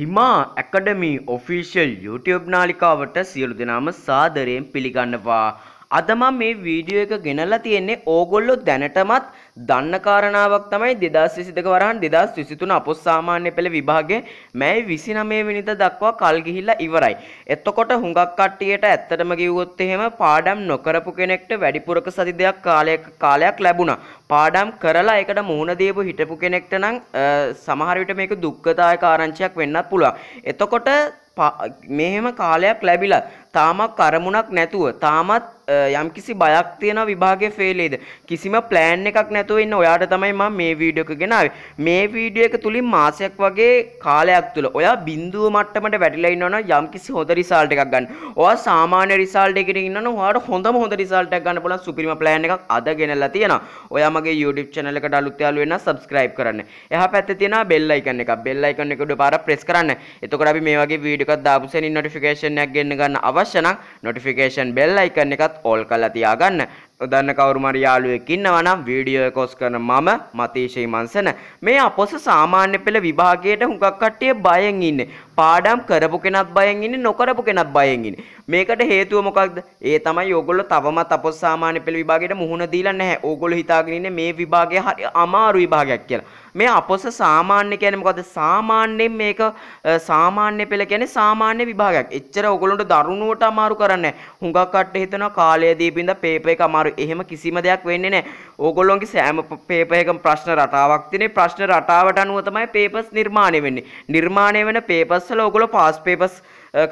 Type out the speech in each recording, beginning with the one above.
හිමා ඇකඩමී official YouTube නාලිකාවට සියලු දෙනාම සාදරයෙන් පිළිගන්නවා. අද මම මේ වීඩියෝ එක ගෙනල්ලා තියෙන්නේ ඕගොල්ලෝ දැනටමත් දන්න කාරණාවක් තමයි 2022 වරහන් 2023 අපොස් සාමාන්‍ය පෙළ විභාගේ මැයි 29 වෙනිදා දක්වා කල් ගිහිල්ලා ඉවරයි. එතකොට හුඟක් කට්ටියට ඇත්තටම කිව්වොත් එහෙම පාඩම් නොකරපු කෙනෙක්ට වැඩිපුරක සති දෙකක් කාලයක් කාලයක් ලැබුණා. පාඩම් කරලා ඒකට මුහුණ දීපු හිටපු කෙනෙක්ට නම් සමහර විට මේක දුක්ඛදායක ආරංචියක් වෙන්නත් පුළුවන්. එතකොට මෙහෙම කාලයක් ලැබිලා තාමත් අරමුණක් නැතුව තාමත් යම්කිසි බයක් තියෙන විභාගේ ෆේලේද කිසිම ප්ලෑන් එකක් නැතුව ඉන්න ඔයාට තමයි මම මේ වීඩියෝ එක ගෙනාවේ මේ වීඩියෝ එක තුලින් මාසයක් වගේ කාලයක් තුල ඔයා බිඳුව මට්ටමට වැටිලා ඉන්නවනම් යම්කිසි හොඳ රිසල්ට් එකක් ගන්න. ඔයා සාමාන්‍ය රිසල්ට් එකකින් ඉන්නවනම් ඔයාට හොඳම හොඳ රිසල්ට් එකක් ගන්න පුළුවන් සුපිරිම ප්ලෑන් එකක් අද ගෙනල්ලා තියෙනවා. ඔයා මගේ YouTube channel එකට අලුත් යාළුවෝ වෙනවා subscribe කරන්න. එහා පැත්තේ තියෙන bell icon එක bell icon එක උඩ පාර press කරන්න. එතකොට අපි මේ වගේ වීඩියෝ එකක් දාපු සෙනින් notification එකක් ගෙන්න ගන්න අව අවශ්‍ය නම් notification bell icon එකත් all කරලා තියාගන්න. දන්න කවරුමරි යාළුවෙක් ඉන්නවා නම් වීඩියෝ එක ඔස් කරන මම මතීෂයි මන්සන මේ අපොස සාමාන්‍ය පෙළ විභාගයට හුඟක් කට්ටිය බයෙන් ඉන්නේ පාඩම් කරපු කෙනත් බයෙන් ඉන්නේ නොකරපු කෙනත් බයෙන් ඉන්නේ මේකට හේතුව මොකක්ද ඒ තමයි ඕගොල්ලෝ තවමත් අපොස සාමාන්‍ය පෙළ විභාගයට මුහුණ දීලා නැහැ ඕගොල්ලෝ හිතාගෙන ඉන්නේ මේ විභාගය හරි අමාරු විභාගයක් කියලා මේ අපොස සාමාන්‍ය කියන්නේ මොකද්ද සාමාන්‍යයෙන් මේක සාමාන්‍ය පෙළ කියන්නේ සාමාන්‍ය විභාගයක් එච්චර ඕගොල්ලන්ට දරුණුවට අමාරු කරන්නේ හුඟක් කට්ට හිතනවා කාලය දීපින්ද පේපර් එක අමාරු එහෙම කිසිම දෙයක් වෙන්නේ නැහැ. ඕගොල්ලොන්ගේ සෑම පේපර් එකකම ප්‍රශ්න රටාවක් තියෙනේ. ප්‍රශ්න රටාවට අනුව තමයි පේපර්ස් නිර්මාණය වෙන්නේ. නිර්මාණය වෙන පේපර්ස් වල ඕගොල්ලෝ පාස් පේපර්ස්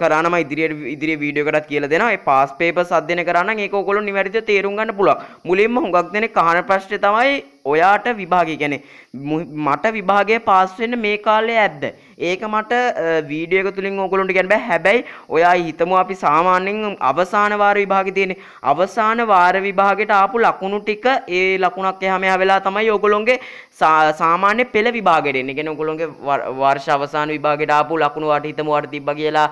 කරනම ඉදිරියට ඉදිරි වීඩියෝකටත් කියලා දෙනවා. ඒ පාස් පේපර්ස් අධ්‍යයනය කරා නම් ඒක ඕගොල්ලෝ නිවැරදිව තේරුම් ගන්න පුළුවන්. මුලින්ම හුඟක් දෙනෙක් අහන ප්‍රශ්නේ තමයි ඔයාට විභාගය කියන්නේ මට විභාගය පාස් වෙන්න මේ කාලේ ඇද්ද ඒක මට වීඩියෝ එක තුලින් ඕගොල්ලන්ට කියන්න බෑ හැබැයි ඔයා හිතමු අපි සාමාන්‍යයෙන් අවසාන වාර විභාගෙ තියෙන අවසාන වාර විභාගෙට ආපු ලකුණු ටික ඒ ලකුණක් එහා මෙහා වෙලා තමයි ඕගොල්ලොන්ගේ සාමාන්‍ය පෙළ විභාගෙට එන්නේ කියන්නේ ඕගොල්ලොන්ගේ වර්ෂ අවසාන විභාගෙට ආපු ලකුණු වාට හිතමු වාට තිබ්බා කියලා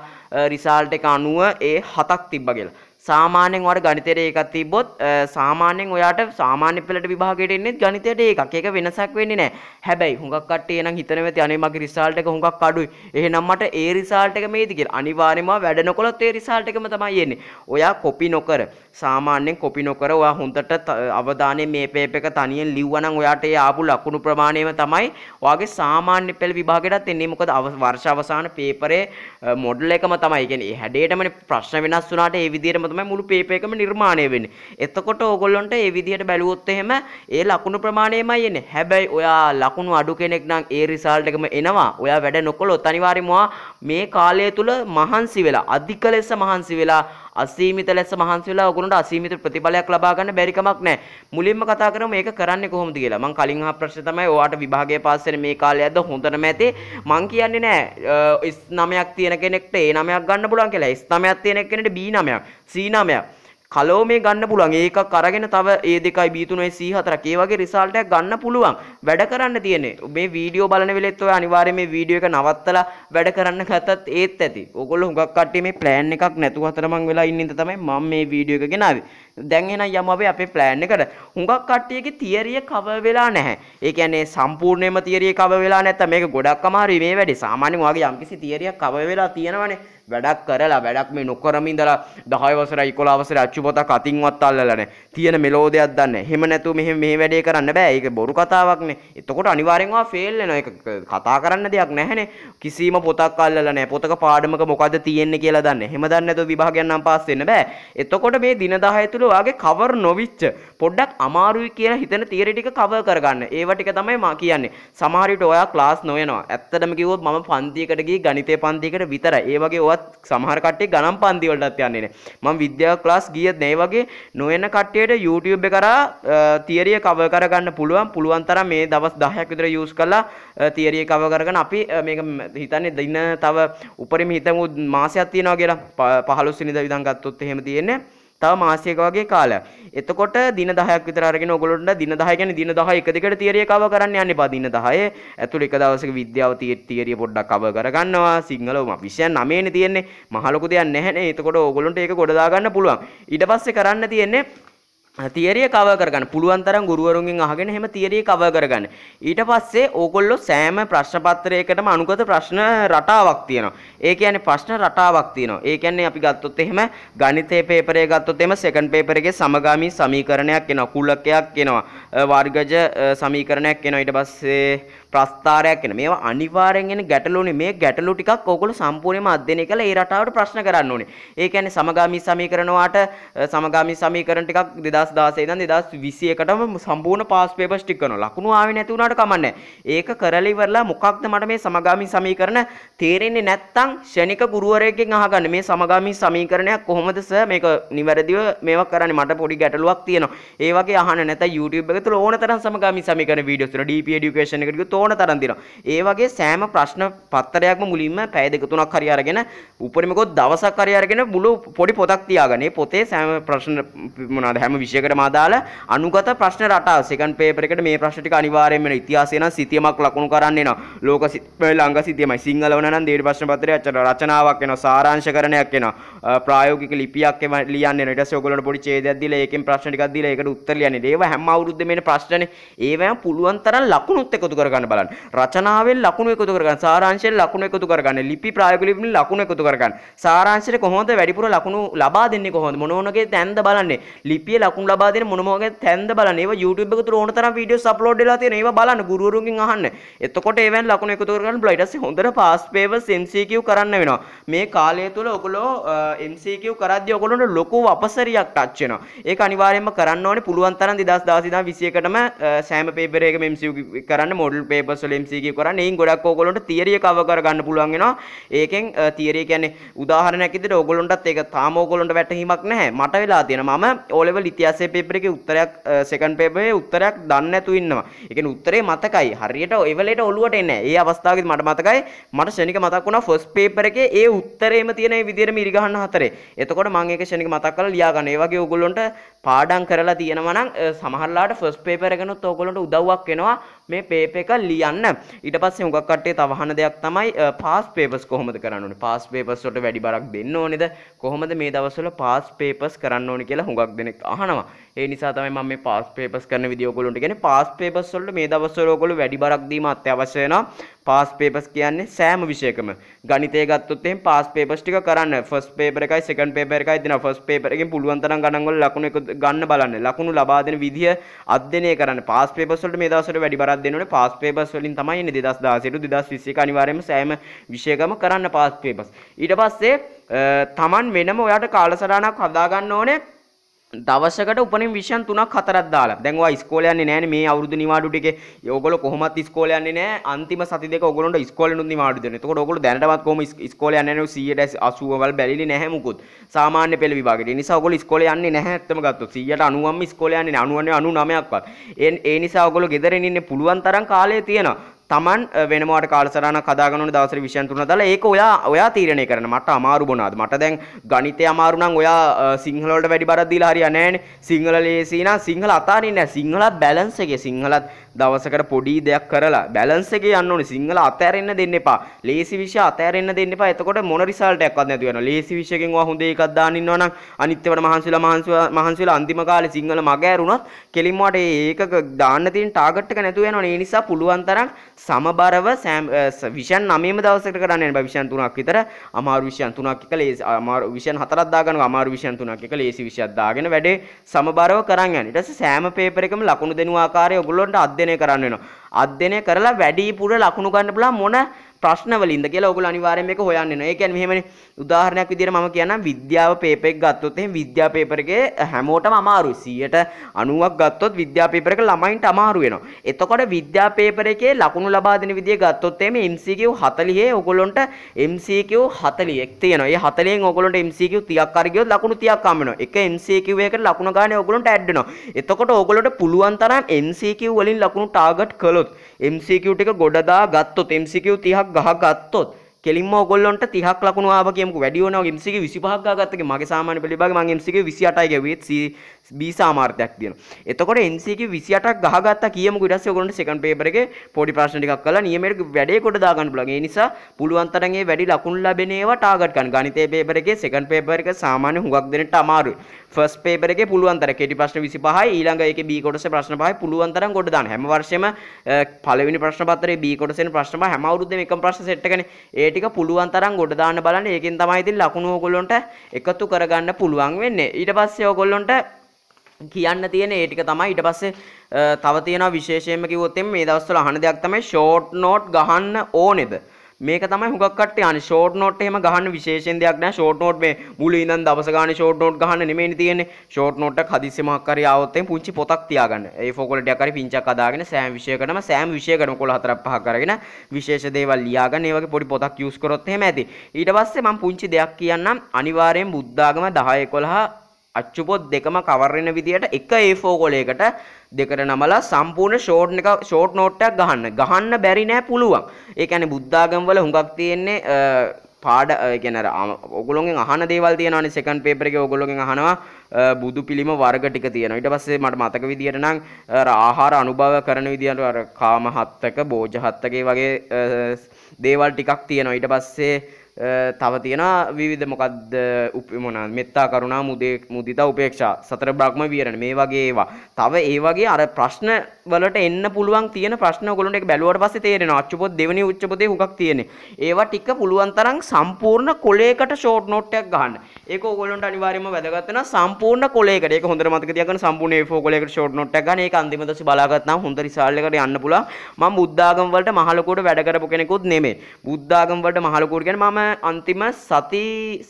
රිසල්ට් එක 90 ඒ 7ක් තිබ්බා කියලා සාමාන්‍යයෙන් ඔයාට ගණිතයට එකක් තිබ්බොත් සාමාන්‍යයෙන් ඔයාට සාමාන්‍ය පෙළට විභාගයට එන්නේත් ගණිතයට එකක්. ඒක වෙනසක් වෙන්නේ නැහැ. හැබැයි හුඟක් කට්ටිය නම් හිතනවා ඇති අනේ මගේ රිසල්ට් එක හුඟක් අඩුයි. එහෙනම් මට ඒ රිසල්ට් එක මේද කියලා. අනිවාර්යයෙන්ම වැඩ නොකළොත් ඒ රිසල්ට් එකම තමයි එන්නේ. ඔයා කොපි නොකර සාමාන්‍යයෙන් කොපි නොකර ඔයා හොඳට අවධානය මේ පේපර් එක තනියෙන් ලිව්වනම් ඔයාට ඒ ආපු ලකුණු ප්‍රමාණයම තමයි ඔයාගේ සාමාන්‍ය පෙළ විභාගයටත් එන්නේ මොකද වර්ෂ අවසාන පේපරේ මොඩල් එකම තමයි. ඒ කියන්නේ හැඩයටමනේ ප්‍රශ්න වෙනස් වුණාට ඒ විදිහටම තමයි මුළු පේපර් එකම නිර්මාණය වෙන්නේ. එතකොට ඕගොල්ලන්ට ඒ විදිහට බැලුවොත් එහෙම ඒ ලකුණු ප්‍රමාණයමයි එන්නේ. හැබැයි ඔයා ලකුණු අඩු කෙනෙක් නම් ඒ රිසල්ට් එකම එනවා. ඔයා වැඩ නොකළොත් අනිවාර්යයෙන්ම මේ කාලය තුල මහන්සි වෙලා අධික ලෙස මහන්සි වෙලා අසීමිත ලෙස මහන්සි වෙලා ඔයගොල්ලන්ට අසීමිත ප්‍රතිඵලයක් ලබා ගන්න බැරි කමක් නැහැ. මුලින්ම කතා කරමු මේක කරන්නේ කොහොමද කියලා. මං කලින් අහ ප්‍රශ්නේ තමයි ඔයාට විභාගය පාස් වෙන මේ කාලය ඇද්ද හොඳටම ඇති. මං කියන්නේ නෑ 9ක් තියෙන කෙනෙක්ට A9ක් ගන්න පුළුවන් කියලා. 9ක් තියෙන කෙනෙක්ට B9ක්, C9ක්. කලෝ මේ ගන්න පුළුවන් ඒකක් අරගෙන තව ඒ දෙකයි B3යි C4ක් ඒ වගේ රිසල්ට් එකක් ගන්න පුළුවන් වැඩ කරන්න තියෙන්නේ මේ වීඩියෝ බලන වෙලෙත් ඔය අනිවාර්යයෙන් මේ වීඩියෝ එක නවත්තලා වැඩ කරන්න ගත්තත් ඒත් ඇති ඕගොල්ලෝ හුඟක් කට්ටිය මේ plan එකක් නැතුව හතරමං වෙලා ඉන්න ඉඳ තමයි මම මේ වීඩියෝ එක ගෙනාවේ දැන් එහෙනම් යමු අපි අපේ plan එකට. හුඟක් කට්ටියගේ තියරිය cover වෙලා නැහැ. ඒ කියන්නේ සම්පූර්ණයෙන්ම තියරිය cover වෙලා නැත්තම් මේක ගොඩක් අමාරුයි මේ වැඩේ. සාමාන්‍යයෙන් ඔයාගේ යම්කිසි තියරියක් cover වෙලා තියෙනවනේ. වැඩක් කරලා වැඩක් මේ නොකරම ඉඳලා 10 වසර 11 වසර අච්චු පොතක් අතින්වත් අල්ලලා නැහැ. තියෙන මෙලෝ දෙයක් දන්නේ. එහෙම නැතුව මෙහෙම මේ වැඩේ කරන්න බෑ. ඒක බොරු කතාවක්නේ. එතකොට අනිවාර්යෙන් ඔයා fail වෙනවා. ඒක කතා කරන්න දෙයක් නැහැනේ. කිසිම පොතක් අල්ලලා නැහැ. පොතක පාඩමක මොකද්ද තියෙන්නේ කියලා දන්නේ. එහෙම දන්නේ නැතුව විභාගයන් නම් පාස් වෙන්න බෑ. එතකොට මේ දින 10 තුල ඔයාගේ කවර් නොවිච්ච පොඩ්ඩක් අමාරුයි කියලා හිතන තියරි ටික කවර් කරගන්න. ඒව ටික තමයි මම කියන්නේ. සමහර විට ඔයා ක්ලාස් නොයනවා. ඇත්තටම කිව්වොත් මම පන්තියකට ගිහින් ගණිතය පන්තියකට විතරයි. ඒ වගේ ඔයත් සමහර කට්ටිය ගණන් පන්ති වලටත් යන්නේ නැහැ. මම විද්‍යාව ක්ලාස් ගියත් නැහැ. ඒ වගේ නොයන කට්ටියට YouTube එක කරා තියරිය කවර් කරගන්න පුළුවන්. පුළුවන් තරම් මේ දවස් 10ක් විතර යූස් කරලා තියරිය කවර් කරගෙන අපි මේක හිතන්නේ දින තව උපරිම හිතමු මාසයක් තියනවා කියලා 15 වෙනිදා විඳන් ගත්තොත් එහෙම තියෙන්නේ තව මාසයක වගේ කාලයක්. එතකොට දින 10ක් විතර අරගෙන ඔයගොල්ලන්ට දින 10 කියන්නේ දින 10 එක දිගට තියරි එක කව කරන්න යන්න එපා. දින 10 ඇතුළේ එක දවසක විද්‍යාව තියරි පොඩ්ඩක් කව කරගන්නවා. සිංහල විෂයන් 9 නේ තියෙන්නේ. මහ ලොකු දෙයක් නැහැනේ. එතකොට ඔයගොල්ලන්ට ඒක ගොඩ දාගන්න පුළුවන්. ඊට පස්සේ කරන්න තියෙන්නේ තියරිය කව කරගන්න පුළුවන් තරම් ගුරුවරුන්ගෙන් අහගෙන එහෙම තියරිය කව කරගන්න. ඊට පස්සේ ඕගොල්ලෝ සෑම ප්‍රශ්න පත්‍රයකටම අනුගත ප්‍රශ්න රටාවක් තියෙනවා. ඒ කියන්නේ ප්‍රශ්න රටාවක් තියෙනවා. ඒ කියන්නේ අපි ගත්තොත් එහෙම ගණිතයේ පේපරේ ගත්තොත් එහෙම සෙකන්ඩ් පේපර් එකේ සමගාමී සමීකරණයක් එනවා. කුලකයක් එනවා. වර්ගජ සමීකරණයක් එනවා. ඊට පස්සේ ප්‍රස්ථාරයක් එනවා. මේවා අනිවාර්යෙන් එන ගැටලුනේ. මේ ගැටලු ටිකක් ඕගොල්ලෝ සම්පූර්ණයෙන්ම අධ්‍යයනය කරලා ඒ රටාවට ප්‍රශ්න කරන්න ඕනේ. ඒ කියන්නේ සමගාමී සමීකරණ වාට සමගාමී සමීකරණ ටිකක් දෙදස් දාසේ නම් දෙදස් විසි එකටම සම්පූර්ණ පාස් පේපර්ස් ටික කරනවා. ලකුණු ආවේ නැති වුණාට කමන්නේ. ඒක කරලා ඉවරලා මොකක්ද මට මේ සමගාමී සමීකරණ තේරෙන්නේ නැත්තම් ෂණික ගුරුවරයෙක්ගෙන් අහගන්න. මේ සමගාමී සමීකරණයක් කොහොමද සර් මේක නිවැරදිව මේවා කරන්නේ? මට පොඩි ගැටලුවක් තියෙනවා. ඒ වගේ අහන්න නැත්නම් YouTube එක තුල ඕන තරම් සමගාමී සමීකරණ වීඩියෝස් තියෙනවා. DP education එකට ගියොත් ඕන තරම් තියෙනවා. ඒ වගේ සෑම ප්‍රශ්න පත්‍රයක්ම මුලින්ම පැය දෙක තුනක් හරි අරගෙන උපරිමකෝ දවසක් හරි අරගෙන මුළු පොඩි පොතක් තියාගන්න. මේ පොතේ සෑම ප්‍රශ්න මොනවාද හැම විෂය විෂයකටම අදාළ අනුගත ප්‍රශ්න රටාව සෙකන්ඩ් පේපර් එකට මේ ප්‍රශ්න ටික අනිවාර්යයෙන්ම එනවා. ඉතිහාසය නම් සිතියමක් ලකුණු කරන්න එනවා. ලෝක ළඟ සිතියමයි. සිංහල වන නම් දෙවෙනි ප්‍රශ්න පත්‍රයේ අචර රචනාවක් එනවා. සාරාංශකරණයක් එනවා. ප්‍රායෝගික ලිපියක් ලියන්න එනවා. ඊට පස්සේ ඔයගොල්ලන්ට පොඩි ඡේදයක් දීලා ඒකෙන් ප්‍රශ්න ටිකක් දීලා ඒකට උත්තර ලියන්නේ. ඒව හැම අවුරුද්දේම එන ප්‍රශ්නනේ. ඒවම පුළුවන් තරම් ලකුණුත් එකතු කරගන්න බලන්න. රචනාවෙන් ලකුණු එකතු කරගන්න. සාරාංශයෙන් ලකුණු එකතු කරගන්න. ලිපි ප්‍රායෝගික ලිපින් ලකුණු එකතු කරගන්න. සාරාංශයට කොහොමද වැඩිපුර ලකුණු ලබා දෙන්නේ කොහොමද? මොන මොනගේ තැන්ද බලන්නේ. ලිපියේ ලකුණු තේරුම් ලබා දෙන මොන මොකේ තැන්ද බලන්න. ඒවා YouTube එක තුල ඕන තරම් වීඩියෝස් අප්ලෝඩ් වෙලා තියෙන. ඒවා බලන්න ගුරුවරුන්ගෙන් අහන්න. එතකොට ඒවෙන් ලකුණු එකතු කරගන්න බලා ඊට පස්සේ හොඳට පාස් පේපර්ස් MCQ කරන්න වෙනවා. මේ කාලය තුල ඔයගොල්ලෝ MCQ කරද්දී ඔයගොල්ලන්ට ලොකු අපසරියක් ටච් වෙනවා. ඒක අනිවාර්යයෙන්ම කරන්න ඕනේ පුළුවන් තරම් 2016 ඉඳන් 21ටම සෑම පේපර් එකම MCQ කරන්න මොඩල් පේපර්ස් වල MCQ කරන්න. ඒන් ගොඩක් ඔයගොල්ලන්ට තියරිය කව කරගන්න පුළුවන් වෙනවා. ඒකෙන් තියරිය කියන්නේ උදාහරණයක් විදිහට ඔයගොල්ලන්ටත් ඒක තාම ඔයගොල්ලන්ට වැටහීමක් නැහැ. මට වෙලා තියෙන මම ඕලෙවල් ඉතිහාස ඉතිහාසයේ පේපර් එකේ උත්තරයක් සෙකන්ඩ් පේපර් එකේ උත්තරයක් දන්නේ නැතු ඉන්නවා. ඒ කියන්නේ උත්තරේ මතකයි. හරියට ඒ වෙලේට ඔළුවට එන්නේ නැහැ. ඒ අවස්ථාවකදී මට මතකයි මට ෂණික මතක් වුණා ෆස්ට් පේපර් එකේ ඒ උත්තරේම තියෙන ඒ විදිහටම ඉරි ගහන්න හතරේ. එතකොට මම ඒක ෂණික මතක් කරලා ලියා ගන්න. ඒ වගේ ඕගොල්ලොන්ට පාඩම් කරලා තියෙනවා නම් සමහරලාට ෆස්ට් පේපර් එකනොත් ඕගොල්ලොන්ට උදව්වක් වෙනවා මේ පේපර් එක ලියන්න. ඊට පස්සේ හුඟක් කට්ටිය තවහන දෙයක් තමයි පාස් පේපර්ස් කොහොමද කරන්න ඕනේ? පාස් පේපර්ස් වලට වැඩි බරක් දෙන්න ඕනේද? කොහොමද මේ දවස්වල පාස් පේපර්ස් කරන්න ඕනේ කියලා හුඟක් දෙනෙක් අහනවා. යනවා ඒ නිසා තමයි මම මේ පාස් පේපර්ස් කරන විදිය ඔයගොල්ලන්ට කියන්නේ පාස් පේපර්ස් වලට මේ දවස්වල ඔයගොල්ලෝ වැඩි බරක් දීම අත්‍යවශ්‍ය වෙනවා පාස් පේපර්ස් කියන්නේ සෑම විෂයකම ගණිතය ගත්තොත් එහෙම පාස් පේපර්ස් ටික කරන්න ෆස්ට් පේපර් එකයි සෙකන්ඩ් පේපර් එකයි දෙනවා ෆස්ට් පේපර් එකෙන් පුළුවන් තරම් ගණන් වල ලකුණු එක ගන්න බලන්න ලකුණු ලබා දෙන විදිය අධ්‍යයනය කරන්න පාස් පේපර්ස් වලට මේ දවස්වල වැඩි බරක් දෙන්න ඕනේ පාස් පේපර්ස් වලින් තමයි එන්නේ 2016 2021 අනිවාර්යයෙන්ම සෑම විෂයකම කරන්න පාස් පේපර්ස් ඊට පස්සේ තමන් වෙනම ඔයාට කාලසටහනක් හදාගන්න ඕනේ දවසකට උපනින් විෂයන් තුනක් හතරක් දාලා. දැන් ඔයා ඉස්කෝලේ යන්නේ නැහනේ මේ අවුරුදු නිවාඩු ටිකේ. ඔයගොල්ලෝ කොහොමවත් ඉස්කෝලේ යන්නේ නැහැ. අන්තිම සති දෙක ඔයගොල්ලොන්ට ඉස්කෝලේ නුත් නිවාඩු දෙනවා. එතකොට ඔයගොල්ලෝ දැනටමත් කොහොම ඉස්කෝලේ යන්නේ නැහැ 180 වල බැරිලි නැහැ මුකුත්. සාමාන්‍ය පෙළ විභාගෙට. ඒ නිසා ඔයගොල්ලෝ ඉස්කෝලේ යන්නේ නැහැ ඇත්තම ගත්තොත් 190ම ඉස්කෝලේ යන්නේ නැහැ 99 99ක්වත්. ඒ නිසා ඔයගොල්ලෝ ගෙදරින් ඉන්නේ පුළුවන් තරම් කාලය තියෙනවා. තමන් eh, වෙනමට කාලසරන කදාගන දවසර විෂයන් තුන දල ඒක ඔයා ඔයා තීරණය කරන මට අමාරු බොනාද මට දැන් ගනිතය අමාරුනම් ඔයා eh, සිංහලට වැඩි බරද්දිලා හරි නෑන සිංහල ලේසින සිංහල අතාරන්න සිංහලත් බැලන්සගේ සිංහලත් දවසකට පොඩි දෙයක් කරලා බැලන්සගේ යන්නන සිංහල අතෑරෙන්න්න දෙන්න එපා ලේසි විශෂ අතෑරෙන්න්න දෙන්න එතකොට මොනරිසල්ටක් නැතිවන ලේසි විශෂකෙන් හොඳ එකක් දාන්නන්නවන අනිත්‍යවට මහන්සුල මහන්සුව මහන්සුල අන්තිමකාල සිංහල මගෑරුණත් කෙලින්මට ඒක දාන්නතින් ටාගට්ක නැතුවෙන නිසා පුළුවන්තරම් සමබරව විෂන් නමේම දවසකට කරන්න යනවා විෂන් තුනක් විතර අමාරු විෂන් තුනක් එක ලේසි අමාරු විෂන් හතරක් දාගන්නවා අමාරු විෂන් තුනක් එක ලේසි විෂයක් දාගෙන වැඩේ සමබරව කරන් යන ඊට පස්සේ සෑම පේපර් එකම ලකුණු දෙනු ආකාරය ඔයගොල්ලන්ට අධ්‍යයනය කරන්න වෙනවා අධ්‍යයනය කරලා වැඩිපුර ලකුණු ගන්න පුළුවන් මොන ප්‍රශ්නවලින්ද කියලා ඔයගොල්ලෝ අනිවාර්යයෙන් මේක හොයන්න එනවා. ඒ කියන්නේ මෙහෙමනේ උදාහරණයක් විදිහට මම කියන්නම් විද්‍යාව පේපර් එකක් ගත්තොත් එහෙනම් විද්‍යා පේපර් එකේ හැමෝටම අමාරුයි. 90ක් ගත්තොත් විද්‍යා පේපර් එක ළමයින්ට අමාරු වෙනවා. එතකොට විද්‍යා පේපර් එකේ ලකුණු ලබා දෙන විදිය ගත්තොත් එහෙම MCQ 40 ඔයගොල්ලොන්ට MCQ 40ක් තියෙනවා. ඒ 40න් ඔයගොල්ලොන්ට MCQ 30ක් අර ගියොත් ලකුණු 30ක් හම් වෙනවා. එක MCQ එකකට ලකුණු ගානේ ඔයගොල්ලොන්ට ඇඩ් වෙනවා. එතකොට ඔයගොල්ලොන්ට පුළුවන් තරම් MCQ වලින් ලකුණු ටාගට් කළොත් ගත්තොත් MCQ ටික ගොඩදා ගත්තොත් MCQ 30ක් ගහ ගත්තොත් කෙලින්ම ඔගොල්ලොන්ට 30ක් ලකුණු ආව කියමුකෝ වැඩි වෙනවා MCQ 25ක් ගා ගත්තකේ මගේ සාමාන්‍ය පෙළ විභාගේ මම MCQ 28යි ගැව්වේ B සාමාර්ථයක් තියෙනවා. එතකොට NC එක 28ක් ගහගත්තා කියමුකෝ ඊට පස්සේ ඔයගොල්ලන්ට සෙකන්ඩ් පේපර් එකේ පොඩි ප්‍රශ්න ටිකක් කරලා නියමයට වැඩේ කොට දාගන්න පුළුවන්. ඒ නිසා පුළුවන් තරම් ඒ වැඩි ලකුණු ලැබෙන ඒවා ටාගට් කරන්න. ගණිතයේ පේපර් එකේ සෙකන්ඩ් පේපර් එක සාමාන්‍ය හුඟක් දෙනෙට අමාරුයි. ෆස්ට් පේපර් එකේ පුළුවන් තරම් කෙටි ප්‍රශ්න 25යි ඊළඟ ඒකේ B කොටසේ ප්‍රශ්න 5යි පුළුවන් තරම් කොට දාන්න. හැම වර්ෂෙම පළවෙනි ප්‍රශ්න පත්‍රයේ B කොටසෙන් ප්‍රශ්න 5 හැම අවුරුද්දෙම එකම ප්‍රශ්න සෙට් එකනේ. ඒ ටික පුළුවන් තරම් කොට දාන්න බලන්න. ඒකෙන් තමයි ඉතින් ලකුණු ඕගොල්ලොන්ට එකතු කරගන්න පුළුවන් වෙන්නේ. ඊට පස්සේ ඕගොල්ලොන්ට කියන්න තියෙන ඒ ටික තමයි ඊට පස්සේ තව තියෙනවා විශේෂයෙන්ම කිව්වොත් මේ දවස්වල අහන දෙයක් තමයි ෂෝට් නෝට් ගහන්න ඕනේද මේක තමයි හුඟක් කට්ටිය අනේ ෂෝට් නෝට් එහෙම ගහන්න විශේෂයෙන් දෙයක් නැහැ ෂෝට් නෝට් මේ මුලින් ඉඳන් දවස ගානේ ෂෝට් නෝට් ගහන්න නෙමෙයිනේ තියෙන්නේ ෂෝට් නෝට් එකක් හදිස්සියම හක් හරි ආවොත් එම් පුංචි පොතක් තියාගන්න ඒ ෆෝකොලටියක් හරි පිංචක් අදාගෙන සෑම විෂයකටම සෑම විෂයකටම කොළ හතරක් පහක් අරගෙන විශේෂ දේවල් ලියාගන්න ඒ වගේ පොඩි පොතක් යූස් කරොත් එහෙම ඇති ඊට පස්සේ මම පුංචි දෙයක් කියන්නම් අනිවාර්යෙන් බුද්ධාගම 10 11 අච්චුපොත් දෙකම කවර් වෙන විදියට එක A4 කොලයකට දෙකට නමලා සම්පූර්ණ ෂෝට් එක ෂෝට් නෝට් එකක් ගහන්න. ගහන්න බැරි නෑ පුළුවන්. ඒ කියන්නේ බුද්ධාගම වල හුඟක් තියෙන්නේ පාඩ ඒ කියන්නේ ඔයගොල්ලෝගෙන් අහන දේවල් තියෙනවානේ සෙකන්ඩ් පේපර් එකේ ඔයගොල්ලෝගෙන් අහනවා බුදු පිළිම වර්ග ටික තියෙනවා. ඊට පස්සේ මට මතක විදියට නම් අර ආහාර අනුභව කරන විදියට අර කාමහත්තක, භෝජහත්තක වගේ දේවල් ටිකක් තියෙනවා. ඊට පස්සේ තව තියෙන විවිධ මොකක්ද උපමන මෙත්තා කරුණා මුදේ මුදිතා උපේක්ෂා සතර බ්‍රහ්ම විහරණ මේ වගේ ඒවා. තව ඒ වගේ අර ප්‍රශ්න වලට එන්න පුළුවන් තියෙන ප්‍රශ්න ඔයගොල්ලන්ට ඒක බැලුවට පස්සේ තේරෙනවා. අච්චුපොත් දෙවෙනි උච්චපොතේ හුඟක් තියෙන්නේ. ඒවා ටික පුළුවන් තරම් සම්පූර්ණ කොලේකට ෂෝට් නෝට් එකක් ගහන්න. ඒක ඔයගොල්ලන්ට අනිවාර්යයෙන්ම වැදගත් වෙනවා සම්පූර්ණ කොලයකට. ඒක හොඳට මතක තියාගන්න සම්පූර්ණ A4 කොලයකට ෂෝට් නෝට් එකක් ගන්න. ඒක අන්තිම දවසේ බලාගත්තාම හොඳ රිසල්ට් එකකට යන්න පුළුවන්. මම බුද්ධාගම වලට මහලකෝට වැඩ කරපු කෙනෙකුත් නෙමෙයි. බුද්ධාගම වලට මහලකෝට කියන්නේ මම අන්තිම සති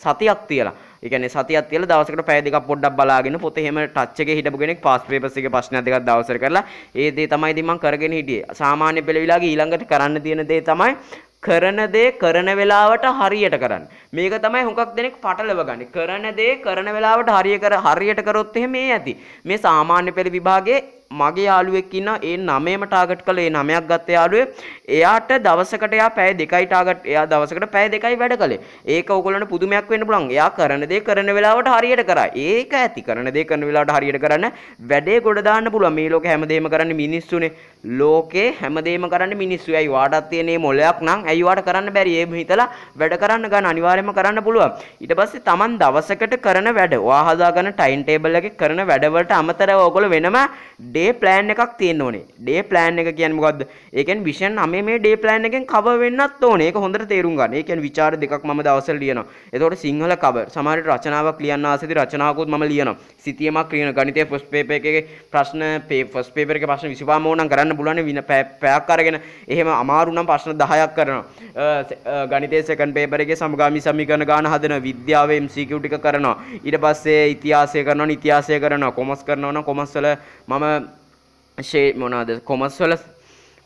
සතියක් තියලා. ඒ කියන්නේ සතියක් තියලා දවසකට පැය දෙකක් පොඩ්ඩක් බලාගෙන පොත එහෙම ටච් එකේ හිටපු කෙනෙක් පාස් පේපර්ස් එකේ ප්‍රශ්න දෙකක් දවසට කරලා ඒ දේ තමයි ඉතින් මම කරගෙන හිටියේ. සාමාන්‍ය පෙළ විලාගේ ඊළඟට කරන්න තියෙන දේ තමයි කරන දේ කරන වෙලාවට හරියට කරන්න. මේක තමයි හුඟක් දෙනෙක් පටලව ගන්න. කරන දේ කරන වෙලාවට හරිය කර හරියට කරොත් එහෙම මේ ඇති. මේ සාමාන්‍ය පෙළ විභාගයේ මගේ යාළුවෙක් ඉන්නවා ඒ නමේම ටාගට් කළේ නමයක් ගත්ත යාළුවේ එයාට දවසකට එයා පැය දෙකයි ටාගට් එයා දවසකට පැය දෙකයි වැඩ කළේ ඒක ඔයගොල්ලන්ට පුදුමයක් වෙන්න පුළුවන් එයා කරන දේ කරන වෙලාවට හරියට කරා ඒක ඇති කරන දේ කරන වෙලාවට හරියට කරන්න වැඩේ ගොඩ දාන්න පුළුවන් මේ ලෝකේ හැමදේම කරන්නේ මිනිස්සුනේ ලෝකේ හැමදේම කරන්නේ මිනිස්සු ඇයි වාටත් තියෙනේ මොලයක් නම් ඇයි වාට කරන්න බැරි එහෙම හිතලා වැඩ කරන්න ගන්න අනිවාර්යයෙන්ම කරන්න පුළුවන් ඊට පස්සේ Taman දවසකට කරන වැඩ වා හදාගන්න ටයිම් ටේබල් එකේ කරන වැඩවලට අමතරව ඔයගොල්ලෝ වෙනම ඩේ ප්ලෑන් එකක් තියෙන්න ඕනේ ඩේ ප්ලෑන් එක කියන්නේ මොකද්ද ඒ කියන්නේ විෂන් නමේ මේ ඩේ ප්ලෑන් එකෙන් කවර් වෙන්නත් ඕනේ ඒක හොඳට තේරුම් ගන්න ඒ කියන්නේ විචාර දෙකක් මම දවසට ලියනවා එතකොට සිංහල කවර් සමහරට රචනාවක් ලියන්න ආසෙදි රචනාවකුත් මම ලියනවා සිතියමක් ලියන ගණිතයේ ෆස්ට් පේපර් එකේ ප්‍රශ්න ෆස්ට් පේපර් එකේ ප්‍රශ්න 25ම ඕනම් කරන්න පුළුවන් වින පැයක් අරගෙන එහෙම අමාරු නම් ප්‍රශ්න 10ක් කරනවා ගණිතයේ සෙකන්ඩ් පේපර් එකේ සමගාමී සමීකරණ ගාන හදන විද්‍යාවේ MCQ ටික කරනවා ඊට පස්සේ ඉතිහාසය කරනවා ඉතිහාසය කරනවා කොමර්ස් කරනවා නම් කොමර්ස් වල මම ෂේ මොනාද කොමස් වල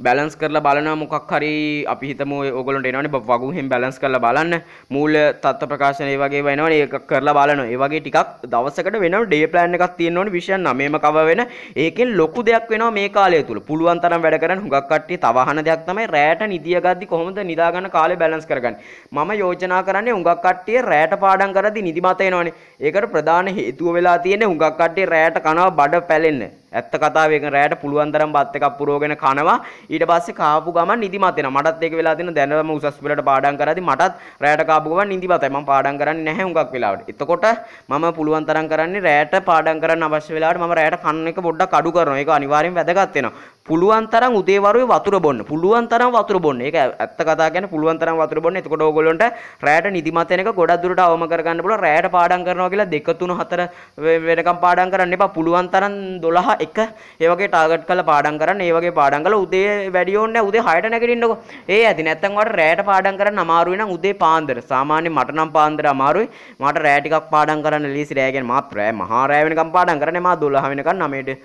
බැලන්ස් කරලා බලන මොකක් හරි අපි හිතම ඔයගොල්ලන්ට එනවනේ වගුහෙන් බැලන්ස් කරලා බලන්න මූල තත්ත්ව ප්‍රකාශන ඒ වගේ වෙනවනේ ඒක කරලා බලනවා ඒ වගේ ටිකක් දවසකට වෙනම ඩේ ප්ලෑන් එකක් තියෙන්න ඕනේ විෂයන් 9ම කව වෙන ඒකෙන් ලොකු දෙයක් වෙනවා මේ කාලය තුල පුළුවන් තරම් වැඩ කරන්න හුඟක් කට්ටිය තව අහන දෙයක් තමයි රැයට නිදිය ගද්දි කොහොමද නිදා ගන්න කාලේ බැලන්ස් කරගන්නේ මම යෝජනා කරන්නේ හුඟක් කට්ටිය රැයට පාඩම් කරද්දි නිදිමත එනවනේ ඒකට ප්‍රධාන හේතුව වෙලා තියෙන්නේ හුඟක් කට්ටිය රැයට කනවා බඩ පැලෙන්නේ ඇත්ත කතාව ඒක රැයට පුළුවන් තරම් බත් එකක් පුරවගෙන කනවා ඊට පස්සේ කාපු ගමන් නිදිමත වෙනවා මටත් ඒක වෙලා තියෙන දැනම උසස් පෙළට පාඩම් කරද්දි මටත් රැයට කාපු ගමන් නිදිමතයි මම පාඩම් කරන්නේ නැහැ හුඟක් වෙලාවට එතකොට මම පුළුවන් තරම් කරන්නේ රැයට පාඩම් කරන්න අවශ්‍ය වෙලාවට මම රැයට කන්න එක පොඩ්ඩක් අඩු කරනවා ඒක අනිවාර්යෙන් වැදගත් වෙනවා පුළුවන් තරම් උදේ වරුවේ වතුර බොන්න පුළුවන් තරම් වතුර බොන්න ඒක ඇත්ත කතාව කියන්නේ පුළුවන් තරම් වතුර බොන්න එතකොට ඕගොල්ලොන්ට රැයට නිදිමත වෙන එක ගොඩක් දුරට අවම කරගන්න පුළුවන් රැයට පාඩම් කරනවා කියලා 2 3 4 වෙනකම් පාඩම් කරන්න එපා පුළුවන් තරම් 12 එක ඒවගේ ටාගට් කළ පාඩම් කරන්න ඒ වගේ පාඩම් කළා උදේ වැඩි ඕනේ උදේ 6ට නැගිටින්නකො ඒ ඇති නැත්තම් වට රැයට පාඩම් කරන්න අමාරුයි නම් උදේ පාන්දර සාමාන්‍යයෙන් මට නම් පාන්දර අමාරුයි මට රැය ටිකක් පාඩම් කරන්න ලීසි රැය කියන්නේ මාත් රැය මහා රැය වෙනකම් පාඩම් කරන්නේ මා 12 වෙනකම් 9ට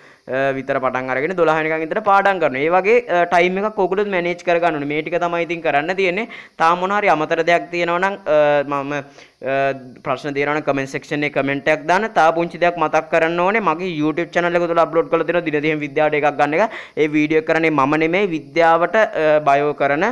විතර පටන් අරගෙන 12 වෙනකම් විතර පාඩම් කරනවා. ඒ වගේ ටයිම් එකක් ඔයගොල්ලෝ මැනේජ් කරගන්න ඕනේ. මේ ටික තමයි ඉතින් කරන්න තියෙන්නේ. තාම මොනවා හරි අමතර දෙයක් තියෙනවා නම් මම ප්‍රශ්න තියෙනවා නම් කමෙන්ට් සෙක්ෂන් එකේ කමෙන්ට් එකක් දාන්න. තා පුංචි දෙයක් මතක් කරන්න ඕනේ මගේ YouTube channel එක තුල අප්ලෝඩ් කරලා තියෙන දින දෙකෙන් විද්‍යාවට එකක් ගන්න එක. ඒ වීඩියෝ එක කරන්නේ මම නෙමෙයි විද්‍යාවට බයෝ කරන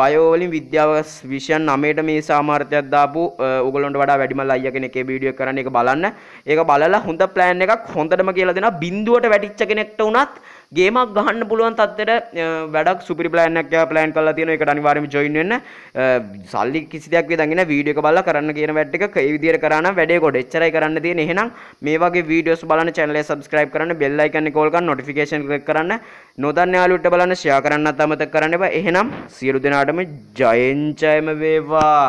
බයෝ වලින් විද්‍යාව විෂයන් 9ට මේ සාමාර්ථයක් දාපු ඕගොල්ලොන්ට වඩා වැඩිම ලයිය කෙනෙක් ඒ වීඩියෝ එක කරන එක බලන්න. ඒක බලලා හොඳ plan එකක් හොඳටම කියලා දෙනවා. බින්දුවට වැටිච්ච කෙනෙක්ට උනත් ගේමක් ගහන්න පුළුවන් තත්ත්වයට වැඩක් සුපිරි ප්ලෑන් එකක් යා ප්ලෑන් කරලා තියෙනවා ඒකට අනිවාර්යයෙන්ම ජොයින් වෙන්න සල්ලි කිසි දෙයක් විදන්ගෙන වීඩියෝ එක බලලා කරන්න කියන වැඩ එක ඒ විදිහට කරා නම් වැඩේ කොට එච්චරයි කරන්න තියෙන්නේ එහෙනම් මේ වගේ වීඩියෝස් බලන channel එක subscribe කරන්න bell icon එක ඕල් කරන්න notification click කරන්න නොදන්න යාළුවන්ට බලන්න share කරන්නත් අමතක කරන්න එපා එහෙනම් සියලු දෙනාටම ජයෙන් ජයම වේවා